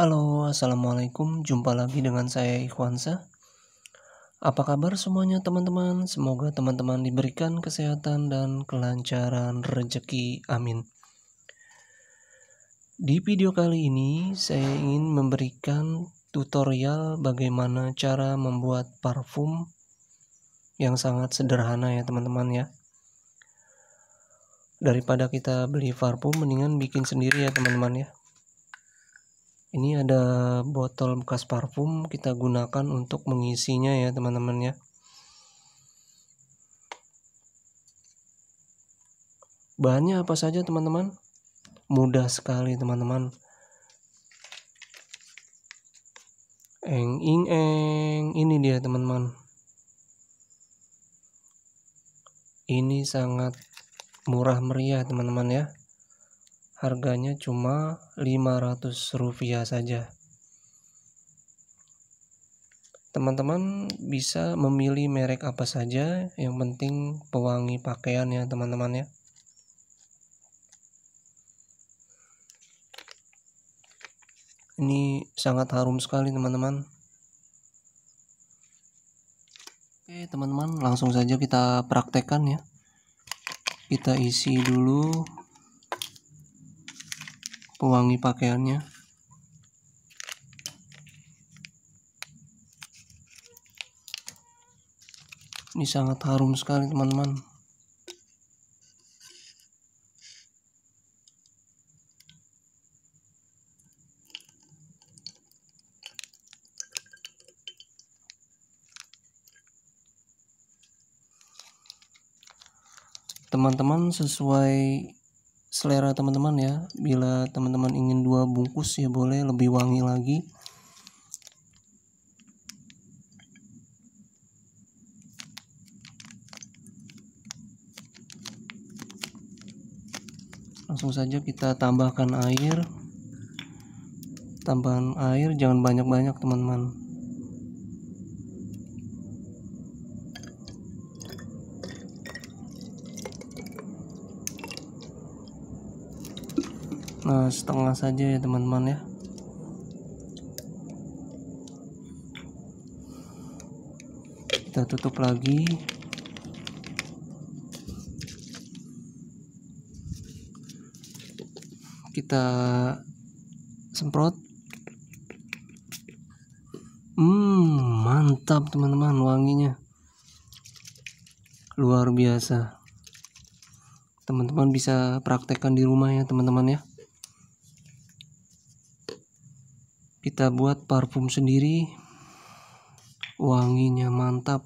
Halo, Assalamualaikum. Jumpa lagi dengan saya Ikhwansa. Apa kabar semuanya teman-teman? Semoga teman-teman diberikan kesehatan dan kelancaran rejeki. Amin. Di video kali ini, saya ingin memberikan tutorial bagaimana cara membuat parfum yang sangat sederhana ya teman-teman ya. Daripada kita beli parfum, mendingan bikin sendiri ya teman-teman ya ini ada botol bekas parfum kita gunakan untuk mengisinya ya teman-teman ya bahannya apa saja teman-teman mudah sekali teman-teman eng ing eng ini dia teman-teman ini sangat murah meriah teman-teman ya harganya cuma 500 rupiah saja teman-teman bisa memilih merek apa saja yang penting pewangi pakaian ya teman-teman ya ini sangat harum sekali teman-teman oke teman-teman langsung saja kita praktekkan ya kita isi dulu pewangi pakaiannya ini sangat harum sekali teman-teman teman-teman sesuai selera teman-teman ya bila teman-teman ingin dua bungkus ya boleh lebih wangi lagi langsung saja kita tambahkan air tambahan air jangan banyak-banyak teman-teman nah, setengah saja ya teman-teman ya kita tutup lagi kita semprot hmm mantap teman-teman wanginya luar biasa teman-teman bisa praktekkan di rumah ya teman-teman ya kita buat parfum sendiri wanginya mantap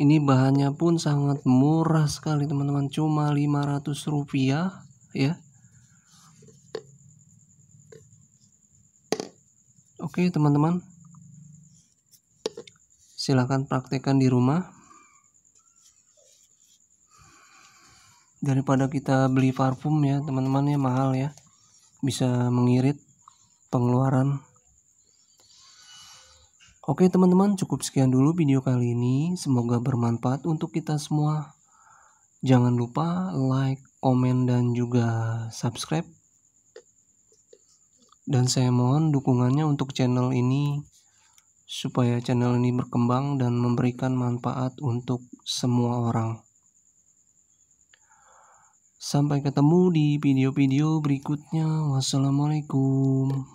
ini bahannya pun sangat murah sekali teman-teman cuma 500 rupiah ya oke teman-teman silahkan praktekkan di rumah daripada kita beli parfum ya teman-teman ya mahal ya bisa mengirit pengeluaran Oke teman-teman cukup sekian dulu video kali ini semoga bermanfaat untuk kita semua jangan lupa like komen dan juga subscribe dan saya mohon dukungannya untuk channel ini supaya channel ini berkembang dan memberikan manfaat untuk semua orang Sampai ketemu di video-video berikutnya. Wassalamualaikum.